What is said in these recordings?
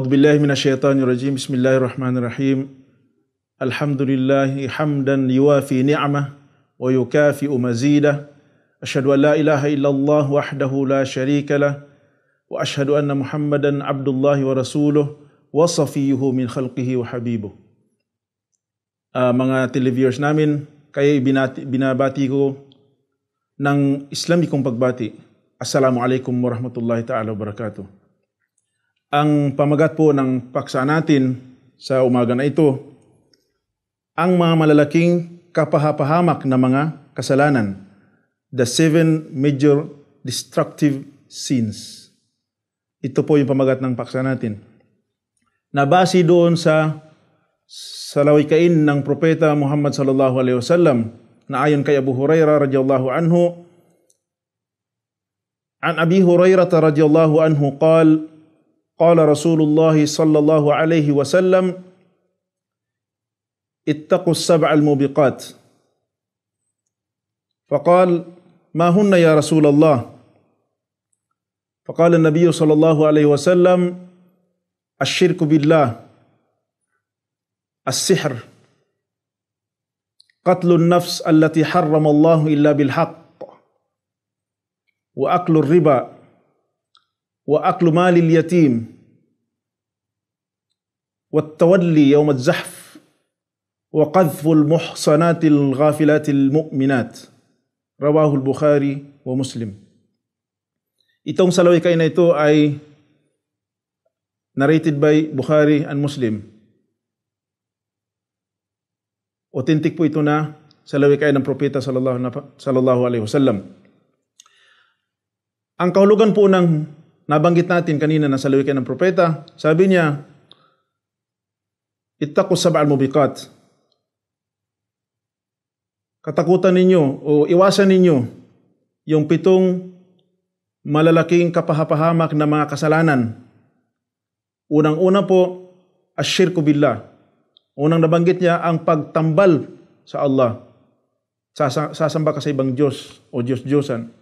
أعوذ بالله من الشيطان الرجيم بسم الله الرحمن الرحيم الحمد لله حمدا يوافي نعمه ويكافئ مزيده أشهد أن لا إله إلا الله وحده لا شريك له وأشهد أن محمدا عبد الله ورسوله وصفيه من خلقه وحبيبه uh, mga televiewers namin, kayo binati, binabati ko ng Islamikong pagbati. Assalamu alaikum warahmatullahi ta'ala wabarakatuh. Ang pamagat po ng paksa natin sa umaga na ito, ang mga malalaking kapahapahamak na mga kasalanan, the seven major destructive sins. Ito po yung pamagat ng paksa natin. Nabasi doon sa salawikain ng propeta Muhammad sallallahu alaihi wasallam na ayon kay Abu Hurairah radhiyallahu anhu An Abi Hurairah radhiyallahu anhu qala قال رسول الله صلى الله عليه وسلم اتقوا السبع الموبقات فقال ما هن يا رسول الله فقال النبي صلى الله عليه وسلم الشرك بالله السحر قتل النفس التي حرم الله الا بالحق واكل الربا wa wa aklu yatim tawalli وأكل مال اليتيم والتولي al الزحف وقذف muminat rawahu al-bukhari wa muslim Itong salawikain na ito ay narrated by Bukhari and Muslim. Authentic po ito na salawikain ng propeta sallallahu alaihi wasallam. Ang kahulugan po ng nabanggit natin kanina na sa Lawikan ng Propeta, sabi niya, Ittaqu sab'al mubiqat. Katakutan ninyo o iwasan ninyo yung pitong malalaking kapahapahamak na mga kasalanan. Unang-una po, asyirku billah. Unang nabanggit niya ang pagtambal sa Allah. Sasamba ka sa ibang Diyos o Diyos-Diyosan.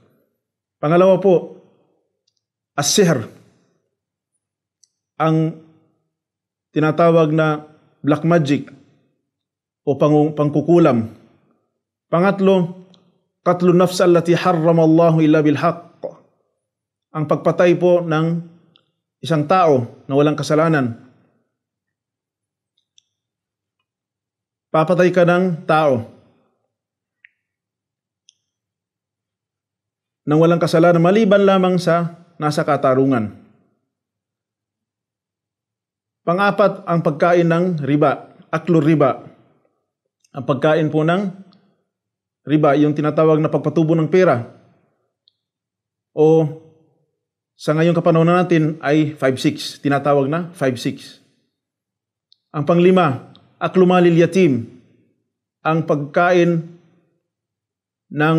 Pangalawa po, as-sihr, ang tinatawag na black magic o pang pangkukulam. Pangatlo, qatlu nafs allati harrama Allahu illa bil haqq. Ang pagpatay po ng isang tao na walang kasalanan. Papatay ka ng tao nang walang kasalanan maliban lamang sa nasa katarungan. Pangapat ang pagkain ng riba, aklur riba. Ang pagkain po ng riba, yung tinatawag na pagpatubo ng pera. O sa ngayong kapanahon natin ay 5-6, tinatawag na 5-6. Ang panglima, aklumalil yatim, ang pagkain ng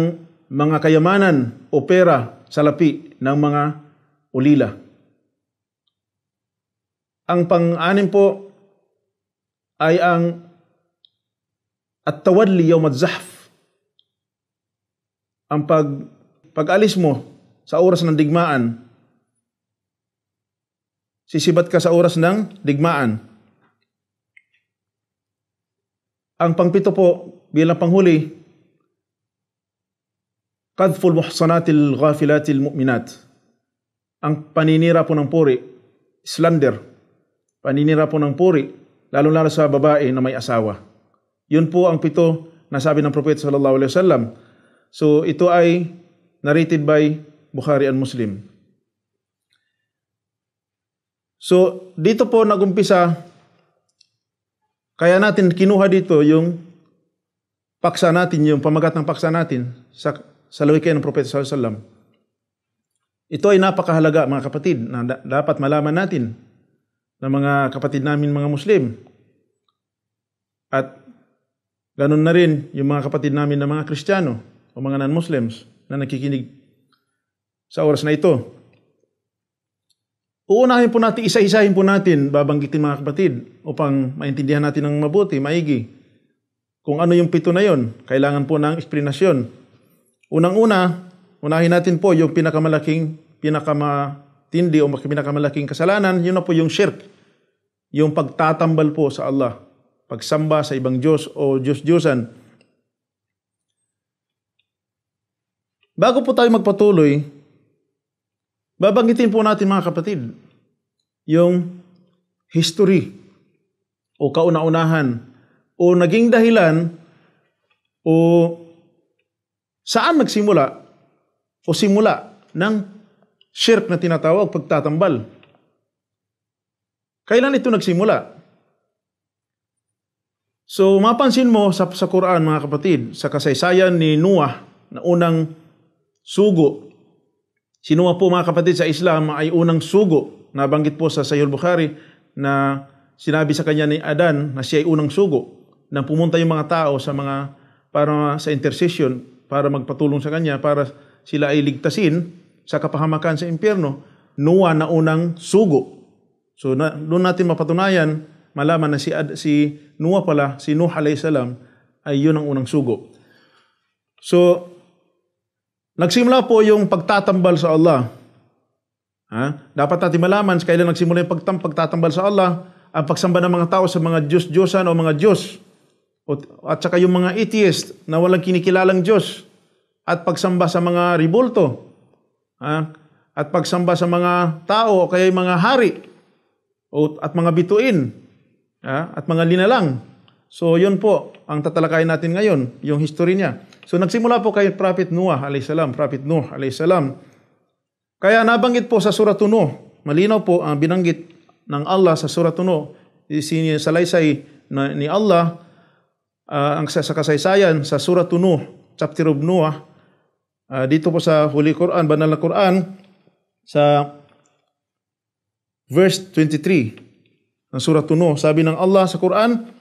mga kayamanan o pera sa lapi ng mga ulila. Ang pang-anim po ay ang at-tawadli yawm zahf Ang pag pag-alis mo sa oras ng digmaan. Sisibat ka sa oras ng digmaan. Ang pangpito po bilang panghuli, Qadful muhsanatil ghafilatil mu'minat ang paninira po ng puri, slander, paninira po ng puri, lalo-lalo sa babae na may asawa. Yun po ang pito na sabi ng Propeta sallallahu alaihi wasallam. So ito ay narrated by Bukhari and Muslim. So dito po nagumpisa kaya natin kinuha dito yung paksa natin, yung pamagat ng paksa natin sa, sa lawikan ng Propeta sallallahu alaihi wasallam ito ay napakahalaga mga kapatid na dapat malaman natin ng mga kapatid namin mga Muslim. At ganun na rin yung mga kapatid namin na mga Kristiyano o mga non-Muslims na nakikinig sa oras na ito. Uunahin po natin, isa-isahin po natin, babanggitin mga kapatid, upang maintindihan natin ng mabuti, maigi, kung ano yung pito na yon. Kailangan po ng eksplanasyon. Unang-una, Unahin natin po yung pinakamalaking, pinakamatindi o pinakamalaking kasalanan, yun na po yung shirk. Yung pagtatambal po sa Allah. Pagsamba sa ibang Diyos o Diyos-Diyosan. Bago po tayo magpatuloy, babanggitin po natin mga kapatid, yung history o kauna-unahan o naging dahilan o saan nagsimula o simula ng shirk na tinatawag pagtatambal. Kailan ito nagsimula? So mapansin mo sa, sa Quran mga kapatid, sa kasaysayan ni Noah na unang sugo, si Noah po mga kapatid sa Islam ay unang sugo. Nabanggit po sa Sahih Bukhari na sinabi sa kanya ni Adan na siya ay unang sugo nang pumunta yung mga tao sa mga para sa intercession para magpatulong sa kanya para sila ay ligtasin sa kapahamakan sa impyerno, Noah na unang sugo. So na, doon natin mapatunayan, malaman na si, si Noah pala, si Noah alayhi salam, ay yun ang unang sugo. So, nagsimula po yung pagtatambal sa Allah. Ha? Dapat natin malaman kailan nagsimula yung pagtam, pagtatambal sa Allah, ang pagsamba ng mga tao sa mga Diyos-Diyosan o mga Diyos. At saka yung mga atheist na walang kinikilalang Diyos at pagsamba sa mga ribulto ah, at pagsamba sa mga tao o kaya mga hari o, at mga bituin ah, at mga linalang. So yun po ang tatalakayin natin ngayon, yung history niya. So nagsimula po kay Prophet Noah alayhi salam, Prophet Noah alayhi salam. Kaya nabanggit po sa surah Nuh, malinaw po ang binanggit ng Allah sa surah Nuh, sinisalaysay ni Allah uh, ang sa kasaysayan sa surah Nuh, chapter of Noah, uh, dito po sa Holy Quran, Banal na Quran, sa verse 23 ng Surah Tuno, sabi ng Allah sa Quran,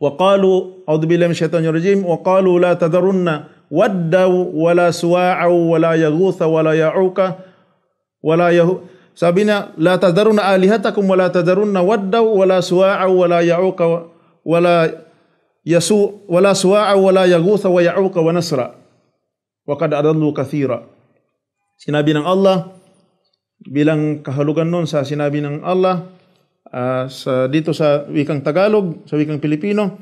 وَقَالُوا أَوْدُ بِاللَّهِ مِنْ الشَّيْطَانِ الرَّجِيمِ وَقَالُوا لَا تَذَرُنَّ وَدًّا وَلَا سُوَاعًا وَلَا يَغُوثَ وَلَا يَعُوكَ وَلَا يَهُوكَ Sabi na, لَا تَذَرُنَّ آلِهَتَكُمْ وَلَا تَذَرُنَّ وَدًّا وَلَا سُوَاعًا وَلَا يَعُوكَ وَلَا يَسُوء وَلَا سُوَاعًا وَلَا يَغُوثَ وَيَعُوكَ وَنَسْرًا Wakad qad adallu kathira. Sinabi ng Allah, bilang kahulugan nun sa sinabi ng Allah, uh, sa, dito sa wikang Tagalog, sa wikang Pilipino,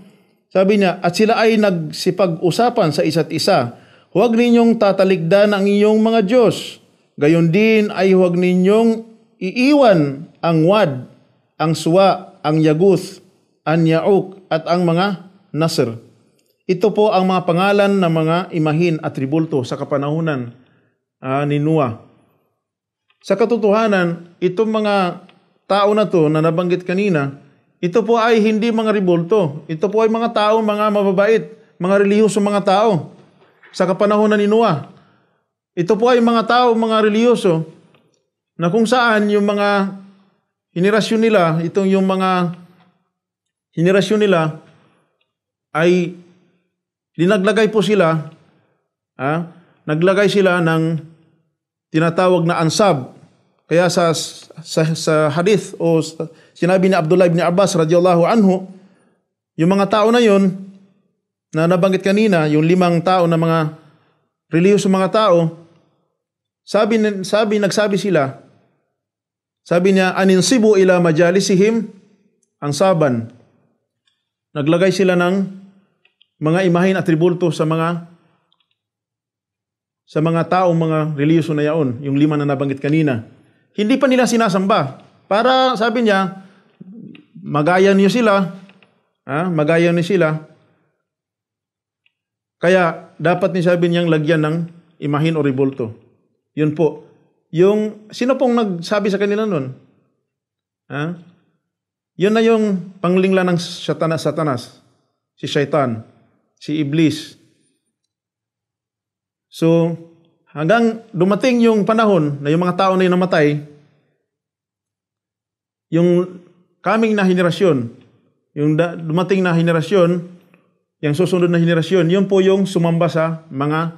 sabi niya, at sila ay nagsipag-usapan sa isa't isa, huwag ninyong tatalikdan ang inyong mga Diyos. Gayon din ay huwag ninyong iiwan ang wad, ang suwa, ang yaguth, ang yauk, at ang mga nasr. Ito po ang mga pangalan ng mga imahin at tribulto sa kapanahunan uh, ni Noah. Sa katotohanan, itong mga tao na to na nabanggit kanina, ito po ay hindi mga ribulto. Ito po ay mga tao, mga mababait, mga reliyosong mga tao sa kapanahunan ni Noah. Ito po ay mga tao, mga reliyoso na kung saan yung mga henerasyon nila, itong yung mga henerasyon nila ay Dinaglagay po sila, ha? naglagay sila ng tinatawag na ansab. Kaya sa, sa, sa hadith o sa, sinabi ni Abdullah ibn Abbas radiyallahu anhu, yung mga tao na yun, na nabanggit kanina, yung limang tao na mga religious mga tao, sabi, sabi nagsabi sila, sabi niya, aninsibu ila majalisihim ang saban. Naglagay sila ng mga imahin at tributo sa mga sa mga tao, mga relihiyon na yaon, yung lima na nabanggit kanina. Hindi pa nila sinasamba. Para, sabi niya, magaya niyo sila, ha? magaya niyo sila. Kaya, dapat ni sabi niyang lagyan ng imahin o ribulto. Yun po. Yung, sino pong nagsabi sa kanila nun? Ha? Yun na yung panglingla ng satanas, satanas. Si Shaitan si Iblis. So, hanggang dumating yung panahon na yung mga tao na yung namatay, yung kaming na henerasyon, yung dumating na henerasyon, yung susunod na henerasyon, yun po yung sumamba sa mga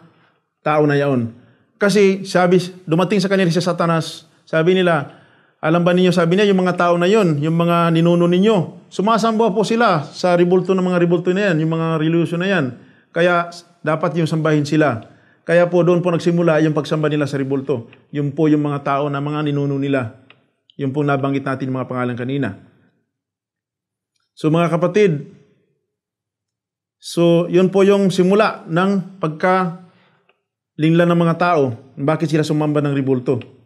tao na yaon. Kasi sabi, dumating sa kanila si Satanas, sabi nila, alam ba ninyo, sabi niya, yung mga tao na yon, yung mga ninuno ninyo, sumasamba po sila sa ribulto ng mga ribulto na yan, yung mga religion na yan. Kaya dapat yung sambahin sila. Kaya po doon po nagsimula yung pagsamba nila sa ribulto. Yun po yung mga tao na mga ninuno nila. Yun po nabanggit natin yung mga pangalan kanina. So mga kapatid, so yun po yung simula ng pagka linglan ng mga tao. Bakit sila sumamba ng ribulto?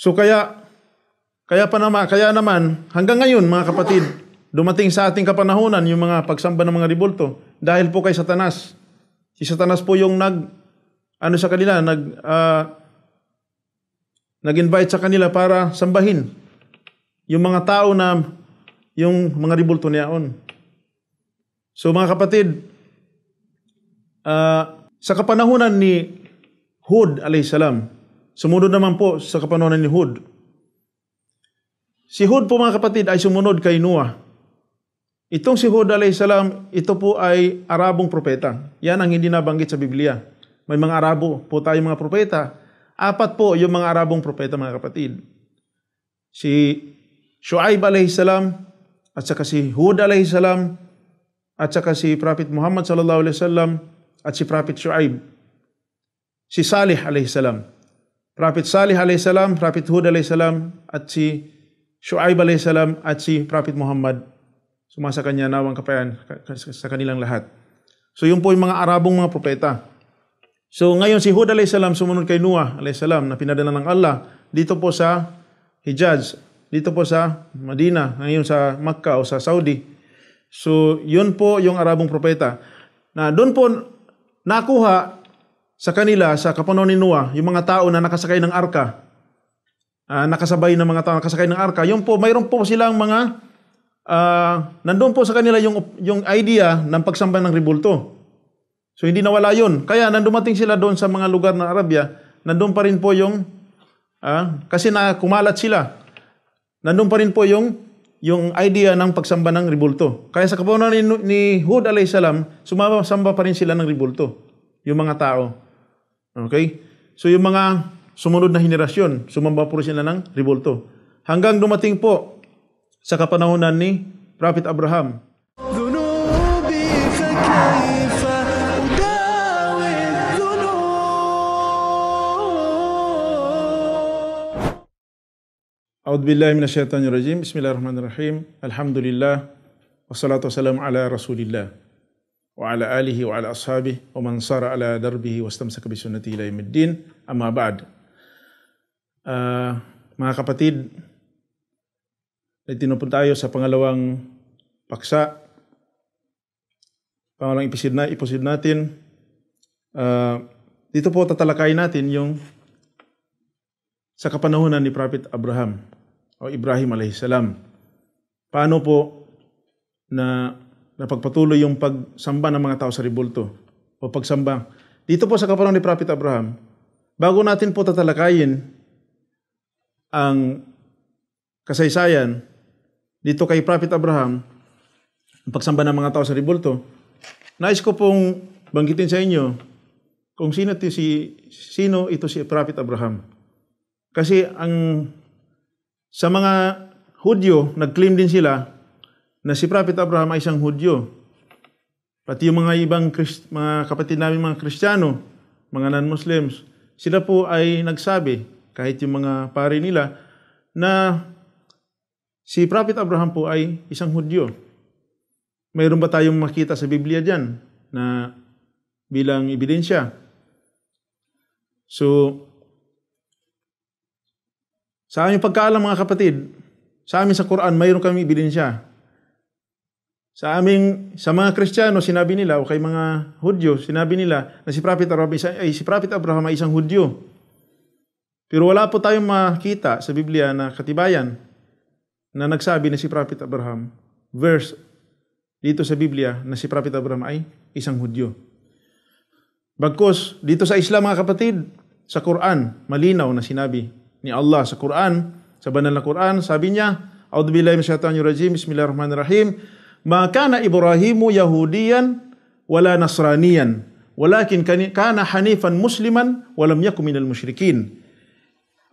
So kaya kaya pa naman, kaya naman hanggang ngayon mga kapatid, dumating sa ating kapanahonan yung mga pagsamba ng mga ribulto dahil po kay Satanas. Si Satanas po yung nag ano sa kanila, nag uh, nag-invite sa kanila para sambahin yung mga tao na yung mga ribulto on. So mga kapatid, uh, sa kapanahunan ni Hud alayhisalam, Sumunod naman po sa kapanahonan ni Hud. Si Hud po mga kapatid ay sumunod kay Noah. Itong si Hud salam, ito po ay Arabong propeta. Yan ang hindi nabanggit sa Biblia. May mga Arabo po tayong mga propeta. Apat po yung mga Arabong propeta mga kapatid. Si Shuaib salam at saka si Hud salam at saka si Prophet Muhammad sallallahu alaihi wasallam at si Prophet Shuaib. Si Salih salam. Prophet Salih alaihissalam, Prophet Hud alaihissalam, at si Shu'aib alaihissalam at si Prophet Muhammad. Sumasa kanya ang kapayan sa kanilang lahat. So yun po yung mga Arabong mga propeta. So ngayon si Hud alaihissalam sumunod kay Noah alaihissalam na pinadala ng Allah dito po sa Hijaz, dito po sa Medina, ngayon sa Makkah o sa Saudi. So yun po yung Arabong propeta. Na doon po nakuha sa kanila, sa kapunuan ni Noah, yung mga tao na nakasakay ng arka, uh, nakasabay ng mga tao na nakasakay ng arka, yung po, mayroon po silang mga, uh, nandun po sa kanila yung, yung idea ng pagsamba ng ribulto. So hindi nawala yun. Kaya nandumating sila doon sa mga lugar ng Arabia, nandun pa rin po yung, uh, kasi na kumalat sila, nandun pa rin po yung yung idea ng pagsamba ng ribulto. Kaya sa kapunan ni, ni Hud alayhisalam, sumama pa rin sila ng ribulto, yung mga tao. Okay? So yung mga sumunod na henerasyon, sumamba po sila ng ribulto. Hanggang dumating po sa kapanahonan ni Prophet Abraham. A'udhu billahi minash shaitanir rajim. Bismillahirrahmanirrahim. Alhamdulillah. Wassalatu wassalamu ala rasulillah. وعلى آله وعلى أصحابه ومن صار على دربه واستمسك بسنته إلى يوم الدين أما بعد uh, mga kapatid po tayo sa pangalawang paksa pangalawang episode, na, ipusid natin uh, dito po tatalakay natin yung sa kapanahonan ni Prophet Abraham o Ibrahim alayhi salam. paano po na na pagpatuloy yung pagsamba ng mga tao sa ribulto o pagsamba. Dito po sa kaparang ni Prophet Abraham, bago natin po tatalakayin ang kasaysayan dito kay Prophet Abraham, ang pagsamba ng mga tao sa ribulto, nais ko pong banggitin sa inyo kung sino, ito si, sino ito si Prophet Abraham. Kasi ang sa mga Hudyo, nag-claim din sila na si Prophet Abraham ay isang Hudyo. Pati yung mga ibang Christ, mga kapatid namin mga Kristiyano, mga non-Muslims, sila po ay nagsabi, kahit yung mga pare nila, na si Prophet Abraham po ay isang Hudyo. Mayroon ba tayong makita sa Biblia dyan na bilang ebidensya? So, sa aming pagkaalam mga kapatid, sa amin sa Quran, mayroon kami ebidensya sa aming sa mga Kristiyano sinabi nila o kay mga Hudyo sinabi nila na si Prophet Abraham ay si Prophet Abraham ay isang Hudyo. Pero wala po tayong makita sa Biblia na katibayan na nagsabi na si Prophet Abraham verse dito sa Biblia na si Prophet Abraham ay isang Hudyo. Bagkus dito sa Islam mga kapatid, sa Quran malinaw na sinabi ni Allah sa Quran, sa banal na Quran, sabi niya, A'udhu billahi minash rajim, bismillahirrahmanirrahim maka na Ibrahimu Yahudiyan wala Nasranian walakin kana hanifan musliman walam yakun minal musyrikin.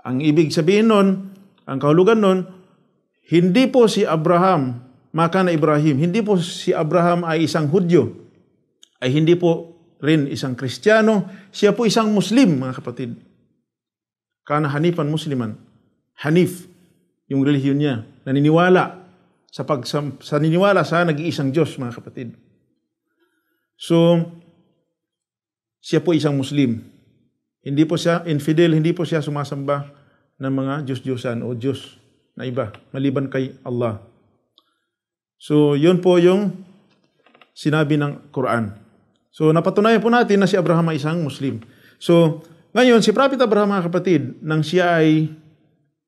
Ang ibig sabihin nun, ang kahulugan nun, hindi po si Abraham, maka na Ibrahim, hindi po si Abraham ay isang Hudyo, ay hindi po rin isang Kristiyano, siya po isang Muslim, mga kapatid. Kana hanifan musliman. Hanif, yung relihiyon niya, naniniwala sa, pag, sa, sa niniwala sa nag-iisang Diyos, mga kapatid. So, siya po isang Muslim. Hindi po siya infidel, hindi po siya sumasamba ng mga Diyos-Diyosan o Diyos na iba, maliban kay Allah. So, yun po yung sinabi ng Quran. So, napatunayan po natin na si Abraham ay isang Muslim. So, ngayon, si Prophet Abraham, mga kapatid, nang siya ay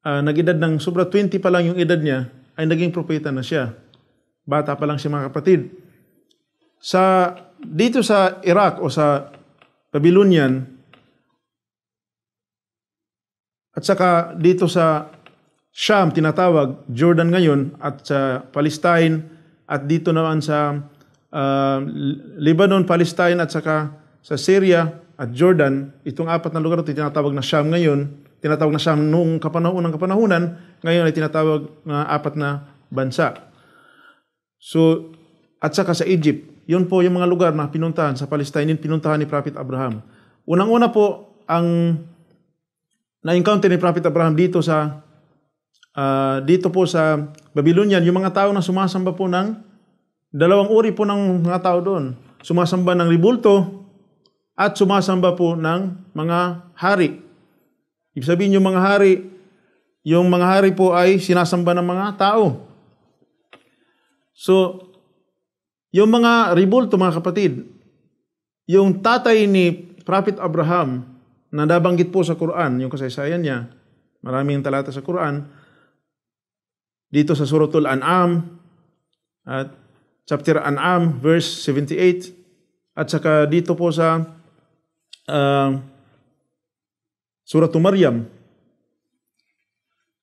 uh, nag-edad ng sobra 20 pa lang yung edad niya, ay naging propeta na siya. Bata pa lang siya mga kapatid. Sa, dito sa Iraq o sa Babylonian, at saka dito sa Sham, tinatawag, Jordan ngayon, at sa Palestine, at dito naman sa uh, Lebanon, Palestine, at saka sa Syria at Jordan, itong apat na lugar na tinatawag na Sham ngayon, tinatawag na Sham noong kapanahon ng kapanahunan, ngayon ay tinatawag na apat na bansa. So, at saka sa Egypt, yun po yung mga lugar na pinuntahan sa Palestine, yung pinuntahan ni Prophet Abraham. Unang-una po, ang na-encounter ni Prophet Abraham dito sa uh, dito po sa Babylonian, yung mga tao na sumasamba po ng dalawang uri po ng mga tao doon. Sumasamba ng ribulto at sumasamba po ng mga hari. Ibig sabihin yung mga hari, yung mga hari po ay sinasamba ng mga tao. So, yung mga ribulto mga kapatid, yung tatay ni Prophet Abraham na nabanggit po sa Quran, yung kasaysayan niya, maraming talata sa Quran, dito sa Suratul An'am, at chapter An'am, verse 78, at saka dito po sa uh, ah, Suratul Maryam,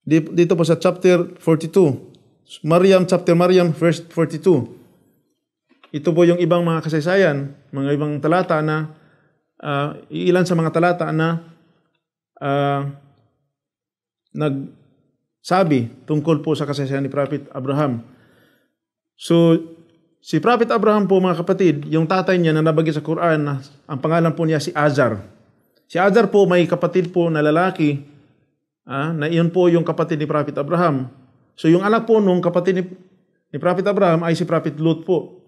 dito po sa chapter 42. Mariam, chapter Mariam, verse 42. Ito po yung ibang mga kasaysayan, mga ibang talata na, uh, ah, ilan sa mga talata na uh, nagsabi tungkol po sa kasaysayan ni Prophet Abraham. So, si Prophet Abraham po mga kapatid, yung tatay niya na nabagi sa Quran, ang pangalan po niya si Azar. Si Azar po may kapatid po na lalaki ah, na iyon po yung kapatid ni Prophet Abraham. So yung anak po nung kapatid ni, ni Prophet Abraham ay si Prophet Lot po.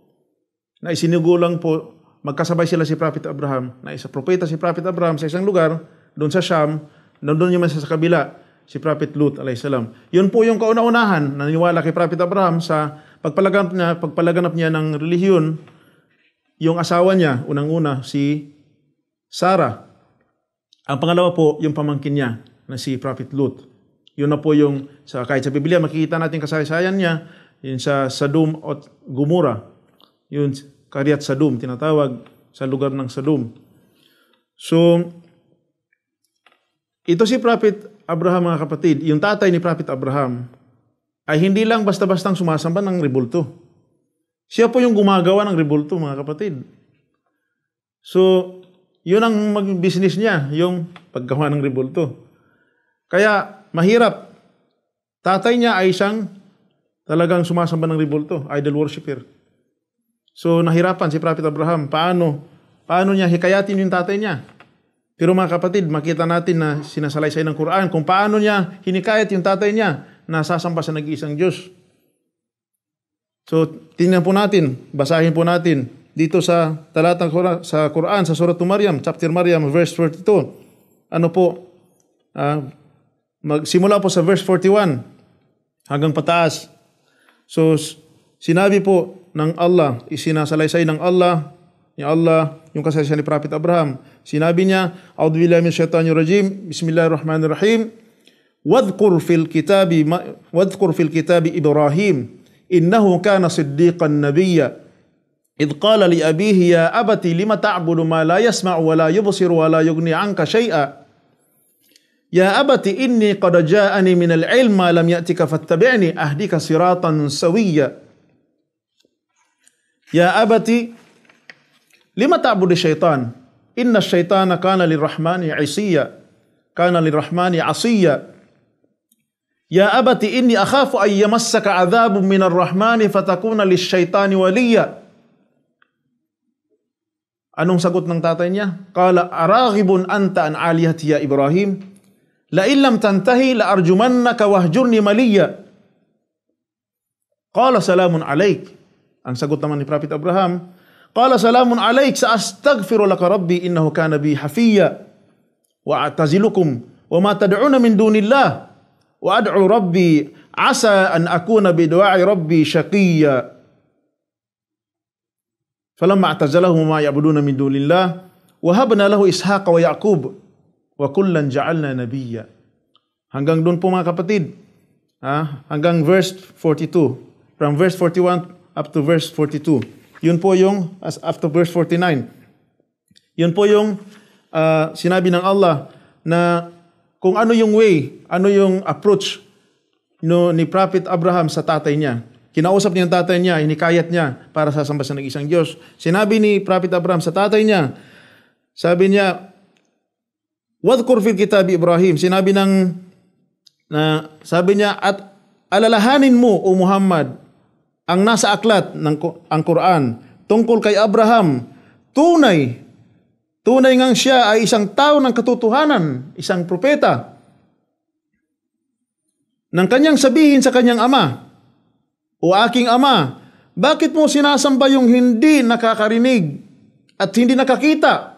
Na isinugulang po, magkasabay sila si Prophet Abraham, na isa propeta si Prophet Abraham sa isang lugar, doon sa Sham, doon naman sa kabila, si Prophet Lot salam. Yun po yung kauna-unahan na naniwala kay Prophet Abraham sa pagpalaganap niya, pagpalaganap niya ng relihiyon, yung asawa niya, unang-una, si Sarah. Ang pangalawa po, yung pamangkin niya, na si Prophet Lut. Yun na po yung, sa, kahit sa Biblia, makikita natin kasaysayan niya, yun sa Sodom at Gumura, yun Karyat Sodom tinatawag sa lugar ng Sodom. So, ito si Prophet Abraham mga kapatid, yung tatay ni Prophet Abraham, ay hindi lang basta-bastang sumasamba ng ribulto. Siya po yung gumagawa ng ribulto mga kapatid. So, yun ang mag-business niya, yung paggawa ng ribulto. Kaya mahirap. Tatay niya ay isang talagang sumasamba ng ribulto, idol worshipper. So nahirapan si Prophet Abraham, paano paano niya hikayatin yung tatay niya? Pero mga kapatid, makita natin na sinasalaysay ng Quran kung paano niya hinikayat yung tatay niya na sasamba sa nag-iisang Diyos. So, tingnan po natin, basahin po natin dito sa talatang sa Quran, sa Surah Maryam, chapter Maryam, verse 42. Ano po, uh, Magsimula po sa verse 41 hanggang pataas. So, sinabi po ng Allah, isinasalaysay ng Allah, ni Allah, yung kasaysayan ni Prophet Abraham. Sinabi niya, A'udhu billahi min shaitanir rajim, Bismillahirrahmanirrahim. Wadhkur fil kitabi, wadhkur fil kitabi Ibrahim, innahu kana siddiqan nabiyya. qala li إذ ya abati lima ta'budu ma la yasma'u wa la ولا wa la يغني anka shay'a, يا أبت إني قد جاءني من العلم ما لم يأتك فاتبعني أهديك صراطا سويا يا أبت لما تعبد الشيطان إن الشيطان كان للرحمن عصيا كان للرحمن عصيا يا أبت إني أخاف أن يمسك عذاب من الرحمن فتكون للشيطان وليا Anong sagot ng tatay niya? Kala, araghibun anta an aliyati ya Ibrahim? لئن لم تنتهي لأرجمنك وهجرني مليا قال سلام عليك أن سقط من برابط أبراهام قال سلام عليك سأستغفر لك ربي إنه كان بي حفيا وأعتزلكم وما تدعون من دون الله وأدعو ربي عسى أن أكون بدعاء ربي شقيا فلما اعتزلهما يعبدون من دون الله وهبنا له إسحاق ويعقوب wa kullan ja'alna nabiyya. Hanggang doon po mga kapatid. Ha? Hanggang verse 42. From verse 41 up to verse 42. Yun po yung, as up to verse 49. Yun po yung uh, sinabi ng Allah na kung ano yung way, ano yung approach no, ni Prophet Abraham sa tatay niya. Kinausap niya ang tatay niya, inikayat niya para sa siya ng isang Diyos. Sinabi ni Prophet Abraham sa tatay niya, sabi niya, Wadkur fil kitabi Ibrahim. Sinabi ng na sabi niya at alalahanin mo o Muhammad ang nasa aklat ng ang Quran tungkol kay Abraham tunay tunay ngang siya ay isang tao ng katotohanan isang propeta nang kanyang sabihin sa kanyang ama o aking ama bakit mo sinasamba yung hindi nakakarinig at hindi nakakita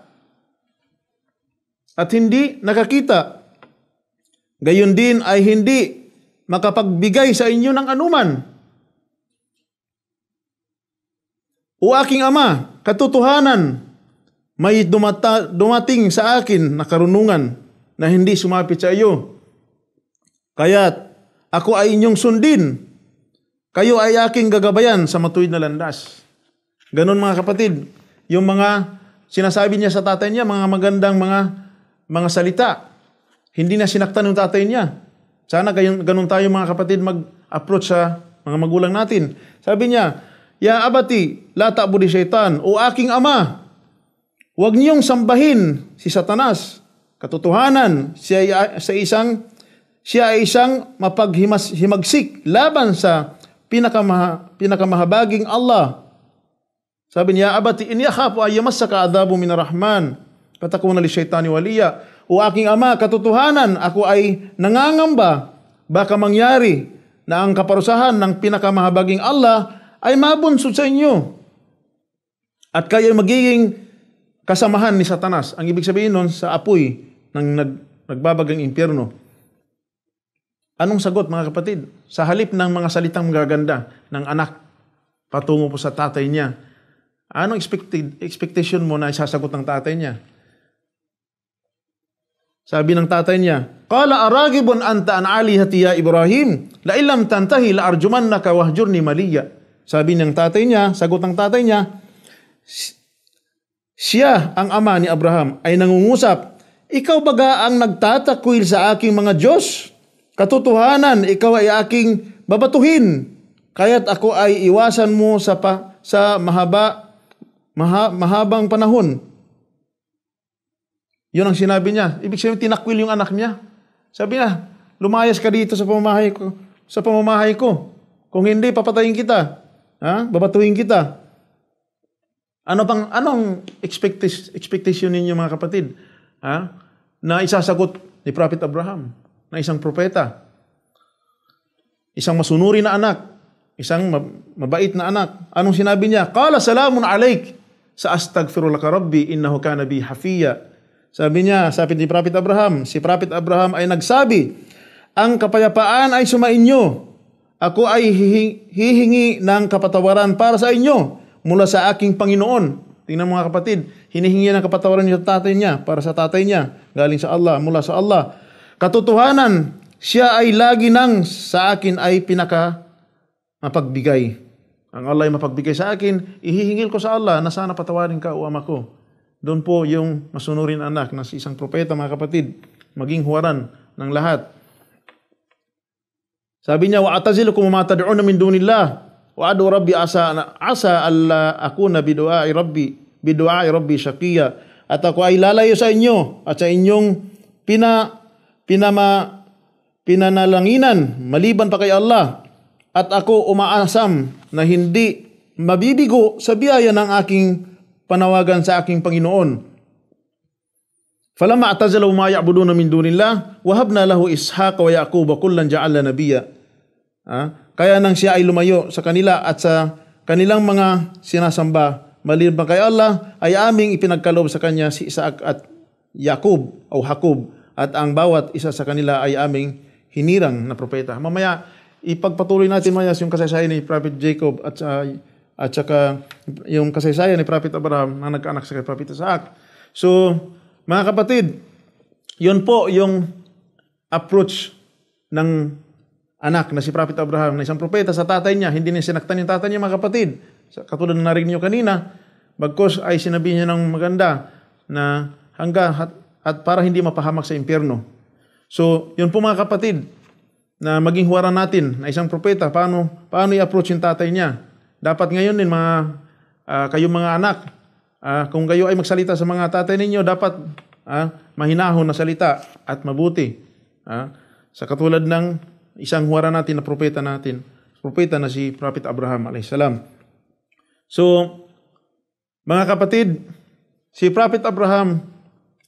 at hindi nakakita. Gayon din ay hindi makapagbigay sa inyo ng anuman. O aking ama, katotohanan, may dumata, dumating sa akin na karunungan na hindi sumapit sa iyo. Kaya ako ay inyong sundin. Kayo ay aking gagabayan sa matuwid na landas. Ganun mga kapatid, yung mga sinasabi niya sa tatay niya, mga magandang mga mga salita. Hindi na sinaktan ng tatay niya. Sana ganyan, ganun tayo mga kapatid mag-approach sa mga magulang natin. Sabi niya, Ya abati, lata budi syaitan, o aking ama, huwag niyong sambahin si satanas. Katotohanan, siya, ay, sa isang, siya ay isang mapaghimagsik laban sa pinakamaha, pinakamahabaging Allah. Sabi niya, abati, iniyakapo ay yamas sa kaadabu minarahman. Katakuna li shaitani waliya. O aking ama, katotohanan, ako ay nangangamba. Baka mangyari na ang kaparusahan ng pinakamahabaging Allah ay mabunsod sa inyo. At kayo magiging kasamahan ni Satanas. Ang ibig sabihin nun, sa apoy ng nag, nagbabagang impyerno. Anong sagot mga kapatid? Sa halip ng mga salitang magaganda ng anak patungo po sa tatay niya, anong expected, expectation mo na isasagot ng tatay niya? Sabi ng tatay niya, Kala aragibon anta an alihati ya Ibrahim, la illam tantahi la arjumannaka wahjurni maliya. Sabi ng tatay niya, sagot ng tatay niya, siya ang ama ni Abraham ay nangungusap, ikaw baga ang nagtatakwil sa aking mga Diyos? Katotohanan, ikaw ay aking babatuhin. Kaya't ako ay iwasan mo sa pa, sa mahaba maha, mahabang panahon yun ang sinabi niya. Ibig sabihin, tinakwil yung anak niya. Sabi niya, lumayas ka dito sa pamamahay ko. Sa pamamahay ko. Kung hindi, papatayin kita. Ha? Babatuhin kita. Ano pang, anong expectation, expectation ninyo mga kapatid? Ha? Na isasagot ni Prophet Abraham na isang propeta. Isang masunuri na anak. Isang mabait na anak. Anong sinabi niya? Kala salamun alaik sa astagfirullah ka rabbi innahu kana bi hafiya sabi niya, sabi ni Prophet Abraham, si Prophet Abraham ay nagsabi, Ang kapayapaan ay sumainyo. Ako ay hihingi ng kapatawaran para sa inyo mula sa aking Panginoon. Tingnan mga kapatid, hinihingi ng kapatawaran niya sa tatay niya, para sa tatay niya, galing sa Allah, mula sa Allah. Katotohanan, siya ay lagi nang sa akin ay pinaka mapagbigay. Ang Allah ay mapagbigay sa akin, ihihingil ko sa Allah na sana patawarin ka o ama ko. Doon po yung masunurin anak na si isang propeta, mga kapatid, maging huwaran ng lahat. Sabi niya, wa'atazilu kumamatad'una min dunillah wa adu rabbi asa asa alla akuna bidu'a'i rabbi bidu'a'i rabbi shaqiya. At ako ay lalayo sa inyo at sa inyong pina pinama pinanalanginan maliban pa kay Allah at ako umaasam na hindi mabibigo sa biyaya ng aking panawagan sa aking Panginoon. Falamma atazala ma ya'buduna min dunillah, wahabna lahu Ishaq wa Yaquba kullan ja'alna nabiyya. Ah, kaya nang siya ay lumayo sa kanila at sa kanilang mga sinasamba, maliban kay Allah, ay aming ipinagkaloob sa kanya si Isaac at Yakub o Hakub at ang bawat isa sa kanila ay aming hinirang na propeta. Mamaya, ipagpatuloy natin mamaya yung kasaysayan ni Prophet Jacob at uh, at saka yung kasaysayan ni Prophet Abraham na nagkaanak sa kay Prophet Isaac. So, mga kapatid, yun po yung approach ng anak na si Prophet Abraham na isang propeta sa tatay niya. Hindi niya sinaktan yung tatay niya, mga kapatid. Sa Katulad na narinig niyo kanina, bagkos ay sinabi niya ng maganda na hangga at, at para hindi mapahamak sa impyerno. So, yun po mga kapatid, na maging huwaran natin na isang propeta, paano, paano i-approach yung tatay niya dapat ngayon din mga uh, kayong mga anak, uh, kung kayo ay magsalita sa mga tatay ninyo, dapat uh, mahinahon na salita at mabuti. Uh, sa katulad ng isang huwara natin na propeta natin, propeta na si Prophet Abraham a.s. So, mga kapatid, si Prophet Abraham,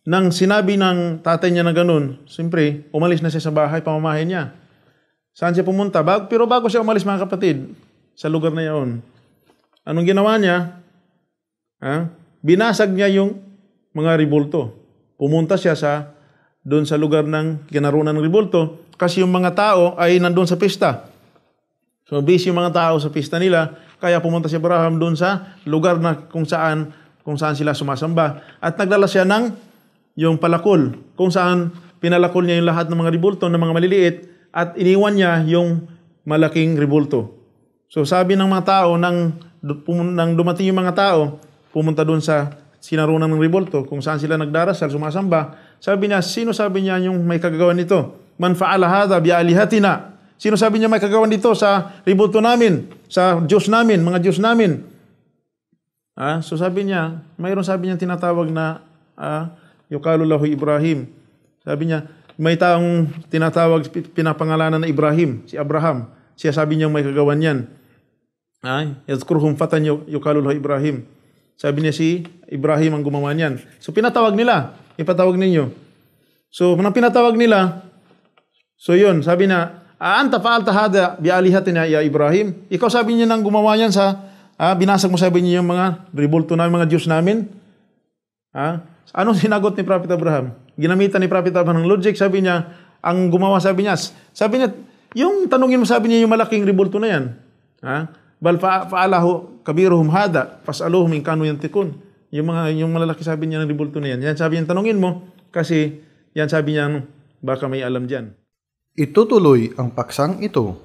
nang sinabi ng tatay niya na ganun, siyempre, umalis na siya sa bahay, pamamahin niya. Saan siya pumunta? Bago, pero bago siya umalis mga kapatid, sa lugar na yon. Anong ginawa niya? Ha? Binasag niya yung mga ribulto. Pumunta siya sa doon sa lugar ng kinarunan ng ribulto kasi yung mga tao ay nandoon sa pista. So busy yung mga tao sa pista nila kaya pumunta si Abraham doon sa lugar na kung saan kung saan sila sumasamba at nagdala siya ng yung palakol kung saan pinalakol niya yung lahat ng mga ribulto ng mga maliliit at iniwan niya yung malaking ribulto. So sabi ng mga tao, nang, nang dumating yung mga tao, pumunta doon sa sinarunan ng rebolto, kung saan sila nagdarasal, sumasamba, sabi niya, sino sabi niya yung may kagagawan nito? Man fa'ala hadha bi'alihatina. Sino sabi niya may kagagawan dito sa rebolto namin, sa Diyos namin, mga Diyos namin? Ah, so sabi niya, mayroon sabi niya tinatawag na ah, Yukalu lahu Ibrahim. Sabi niya, may taong tinatawag, pinapangalanan na Ibrahim, si Abraham. Siya sabi niya may kagawan yan. Ay, yazkurhum fatan yukalu lahu Ibrahim. Sabi niya si Ibrahim ang gumawa niyan. So pinatawag nila, ipatawag ninyo. So nang pinatawag nila, so yun, sabi na, Aanta fa'alta hada bi alihatina ya Ibrahim. Ikaw sabi niya nang gumawa niyan sa ah, binasag mo sabi niya yung mga ribulto namin, mga Diyos namin. Ha? anong sinagot ni Prophet Abraham? Ginamitan ni Prophet Abraham ng logic, sabi niya, ang gumawa sabi niya, sabi niya, yung tanungin mo sabi niya yung malaking ribulto na yan. Ha? Bal fa'alahu kabiruhum hada, fas'aluhum in kanu yantikun. Yung mga yung malalaki sabi niya ng ribulto na yan. Yan sabi niya, tanungin mo kasi yan sabi niya, ano, baka may alam diyan. Itutuloy ang paksang ito.